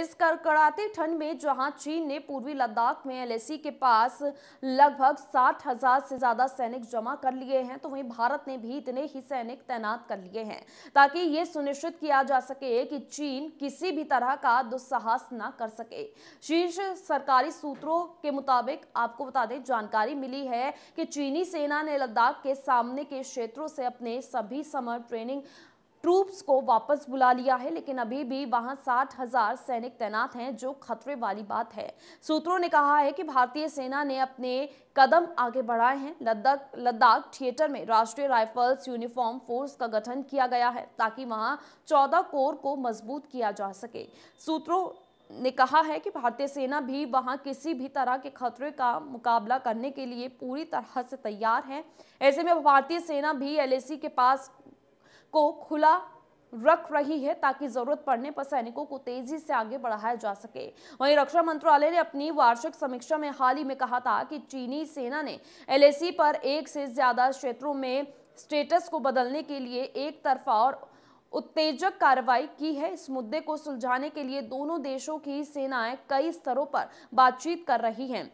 इस करकड़ाती ठंड में जहां चीन ने पूर्वी लद्दाख में एलएसी के पास लगभग साठ हजार से ज्यादा सैनिक जमा कर लिए हैं तो वहीं भारत ने भी इतने ही सैनिक तैनात कर लिए हैं ताकि ये सुनिश्चित किया जा सके कि चीन किसी भी तरह का दुस्साहस न कर सके शीर्ष सरकारी सूत्रों के मुताबिक आपको बता दें जानकारी मिली है कि चीनी सेना ने लद्दाख के सामने के क्षेत्रों से अपने सभी समर ट्रेनिंग ट्रूप्स को वापस बुला लिया है लेकिन अभी भी वहां साठ हजार सैनिक तैनात हैं जो खतरे वाली बात है सूत्रों ने कहा है कि भारतीय सेना ने अपने कदम आगे बढ़ाए हैं लद्दाख लद्दाख थिएटर में राष्ट्रीय राइफल्स यूनिफॉर्म फोर्स का गठन किया गया है ताकि वहां चौदह कोर को मजबूत किया जा सके सूत्रों ने कहा है कि भारतीय सेना भी वहां किसी भी तरह के खतरे का मुकाबला करने के लिए पूरी तरह से तैयार है ऐसे में भारतीय सेना भी एलएसी के पास को खुला रख रही है ताकि जरूरत पड़ने पर सैनिकों को तेजी से आगे बढ़ाया जा सके वहीं रक्षा मंत्रालय ने अपनी वार्षिक समीक्षा में हाल ही में कहा था कि चीनी सेना ने एलएसी पर एक से ज्यादा क्षेत्रों में स्टेटस को बदलने के लिए एक तरफा और उत्तेजक कार्रवाई की है इस मुद्दे को सुलझाने के लिए दोनों देशों की सेनाएं कई स्तरों पर बातचीत कर रही हैं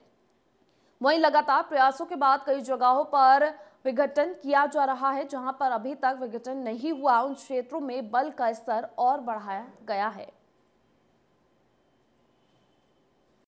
वहीं लगातार प्रयासों के बाद कई जगहों पर विघटन किया जा रहा है जहां पर अभी तक विघटन नहीं हुआ उन क्षेत्रों में बल का स्तर और बढ़ाया गया है